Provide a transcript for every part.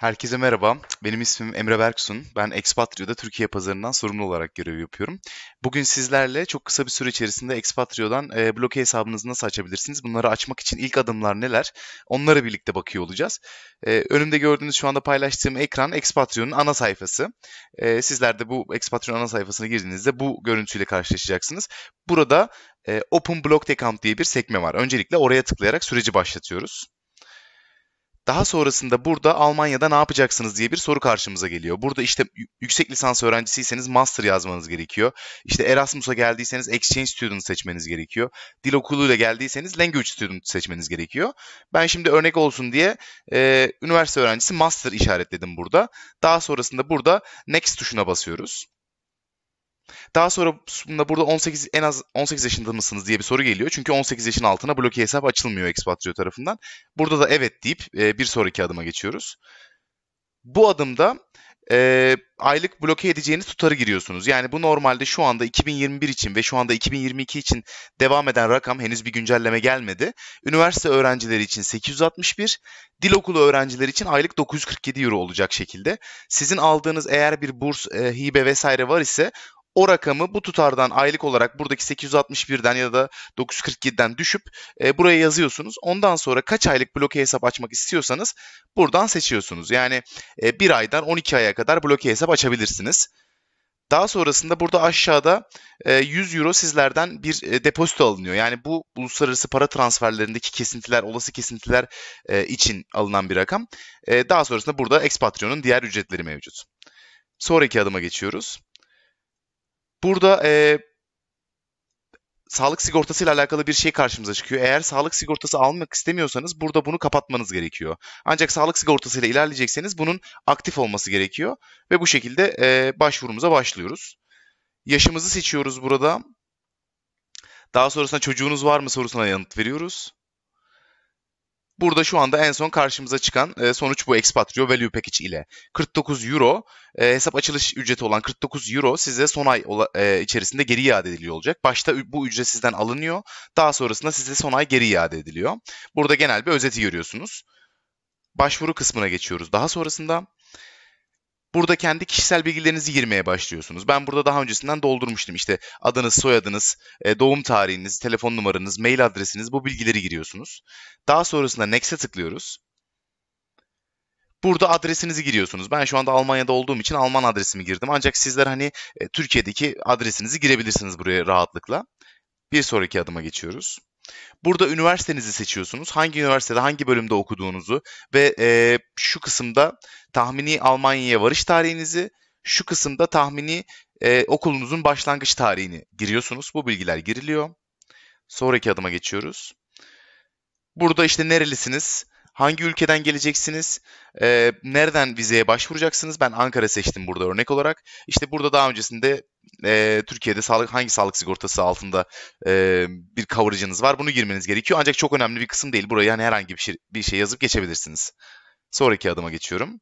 Herkese merhaba. Benim ismim Emre Berksun. Ben Expatrio'da Türkiye pazarından sorumlu olarak görev yapıyorum. Bugün sizlerle çok kısa bir süre içerisinde Expatrio'dan e, bloke hesabınızı nasıl açabilirsiniz? Bunları açmak için ilk adımlar neler? Onlara birlikte bakıyor olacağız. E, önümde gördüğünüz şu anda paylaştığım ekran Expatrio'nun ana sayfası. E, sizler de bu Expatrio'nun ana sayfasına girdiğinizde bu görüntüyle karşılaşacaksınız. Burada e, Open Blocked Account diye bir sekme var. Öncelikle oraya tıklayarak süreci başlatıyoruz. Daha sonrasında burada Almanya'da ne yapacaksınız diye bir soru karşımıza geliyor. Burada işte yüksek lisans öğrencisiyseniz master yazmanız gerekiyor. İşte Erasmus'a geldiyseniz exchange student seçmeniz gerekiyor. Dil okuluyla geldiyseniz language student seçmeniz gerekiyor. Ben şimdi örnek olsun diye e, üniversite öğrencisi master işaretledim burada. Daha sonrasında burada next tuşuna basıyoruz. Daha sonra burada 18 en az 18 yaşında mısınız diye bir soru geliyor. Çünkü 18 yaşın altına bloke hesap açılmıyor Expatrio tarafından. Burada da evet deyip e, bir sonraki adıma geçiyoruz. Bu adımda e, aylık bloke edeceğiniz tutarı giriyorsunuz. Yani bu normalde şu anda 2021 için ve şu anda 2022 için devam eden rakam henüz bir güncelleme gelmedi. Üniversite öğrencileri için 861, dil okulu öğrencileri için aylık 947 euro olacak şekilde. Sizin aldığınız eğer bir burs, e, hibe vesaire var ise o rakamı bu tutardan aylık olarak buradaki 861'den ya da 947'den düşüp e, buraya yazıyorsunuz. Ondan sonra kaç aylık bloke hesap açmak istiyorsanız buradan seçiyorsunuz. Yani e, 1 aydan 12 aya kadar bloke hesap açabilirsiniz. Daha sonrasında burada aşağıda 100 e, euro sizlerden bir e, depozito alınıyor. Yani bu uluslararası para transferlerindeki kesintiler, olası kesintiler e, için alınan bir rakam. Daha sonrasında burada Expatrion'un diğer ücretleri mevcut. Sonraki adıma geçiyoruz. Burada e, sağlık sigortası ile alakalı bir şey karşımıza çıkıyor. Eğer sağlık sigortası almak istemiyorsanız burada bunu kapatmanız gerekiyor. Ancak sağlık sigortası ile ilerleyecekseniz bunun aktif olması gerekiyor ve bu şekilde e, başvurumuza başlıyoruz. Yaşımızı seçiyoruz burada. Daha sonrasında çocuğunuz var mı sorusuna yanıt veriyoruz. Burada şu anda en son karşımıza çıkan e, sonuç bu Expatrio Value Package ile. 49 Euro e, hesap açılış ücreti olan 49 Euro size son ay e, içerisinde geri iade ediliyor olacak. Başta bu ücret sizden alınıyor. Daha sonrasında size son ay geri iade ediliyor. Burada genel bir özeti görüyorsunuz. Başvuru kısmına geçiyoruz. Daha sonrasında Burada kendi kişisel bilgilerinizi girmeye başlıyorsunuz. Ben burada daha öncesinden doldurmuştum. İşte adınız, soyadınız, e, doğum tarihiniz, telefon numaranız, mail adresiniz bu bilgileri giriyorsunuz. Daha sonrasında Next'e tıklıyoruz. Burada adresinizi giriyorsunuz. Ben şu anda Almanya'da olduğum için Alman adresimi girdim. Ancak sizler hani e, Türkiye'deki adresinizi girebilirsiniz buraya rahatlıkla. Bir sonraki adıma geçiyoruz. Burada üniversitenizi seçiyorsunuz. Hangi üniversitede, hangi bölümde okuduğunuzu ve e, şu kısımda tahmini Almanya'ya varış tarihinizi, şu kısımda tahmini e, okulunuzun başlangıç tarihini giriyorsunuz. Bu bilgiler giriliyor. Sonraki adıma geçiyoruz. Burada işte nerelisiniz, hangi ülkeden geleceksiniz, e, nereden vizeye başvuracaksınız. Ben Ankara seçtim burada örnek olarak. İşte burada daha öncesinde e, Türkiye'de sağlık hangi sağlık sigortası altında e, bir coverage'ınız var bunu girmeniz gerekiyor. Ancak çok önemli bir kısım değil. Buraya yani herhangi bir şey, bir şey yazıp geçebilirsiniz. Sonraki adıma geçiyorum.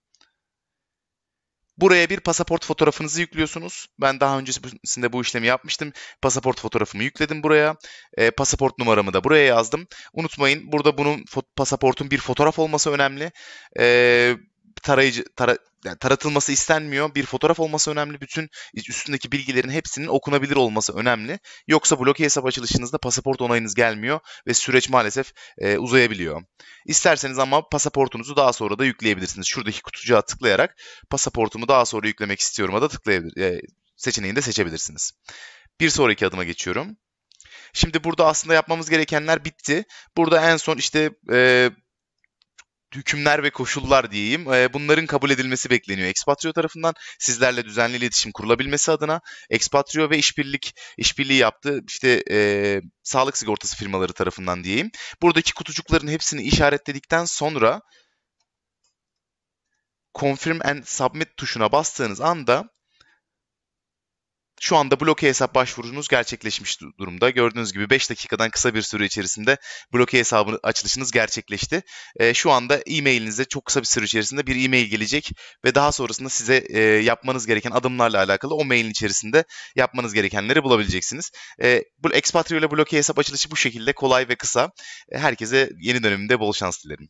Buraya bir pasaport fotoğrafınızı yüklüyorsunuz. Ben daha öncesinde bu işlemi yapmıştım. Pasaport fotoğrafımı yükledim buraya. E, pasaport numaramı da buraya yazdım. Unutmayın burada bunun pasaportun bir fotoğraf olması önemli. E, tarayıcı tara, yani taratılması istenmiyor. Bir fotoğraf olması önemli. Bütün üstündeki bilgilerin hepsinin okunabilir olması önemli. Yoksa bloke hesap açılışınızda pasaport onayınız gelmiyor ve süreç maalesef e, uzayabiliyor. İsterseniz ama pasaportunuzu daha sonra da yükleyebilirsiniz. Şuradaki kutucuğa tıklayarak pasaportumu daha sonra yüklemek istiyorum'a da tıklayabilir e, seçeneğini seçebilirsiniz. Bir sonraki adıma geçiyorum. Şimdi burada aslında yapmamız gerekenler bitti. Burada en son işte e, hükümler ve koşullar diyeyim. bunların kabul edilmesi bekleniyor Expatrio tarafından. Sizlerle düzenli iletişim kurulabilmesi adına Expatrio ve işbirlik işbirliği yaptı. İşte e, sağlık sigortası firmaları tarafından diyeyim. Buradaki kutucukların hepsini işaretledikten sonra Confirm and Submit tuşuna bastığınız anda şu anda bloke hesap başvurunuz gerçekleşmiş durumda. Gördüğünüz gibi 5 dakikadan kısa bir süre içerisinde bloke hesabı açılışınız gerçekleşti. E, şu anda e-mailinize çok kısa bir süre içerisinde bir e-mail gelecek ve daha sonrasında size e, yapmanız gereken adımlarla alakalı o mailin içerisinde yapmanız gerekenleri bulabileceksiniz. E, bu Expatrio ile bloke hesap açılışı bu şekilde kolay ve kısa. E, herkese yeni döneminde bol şans dilerim.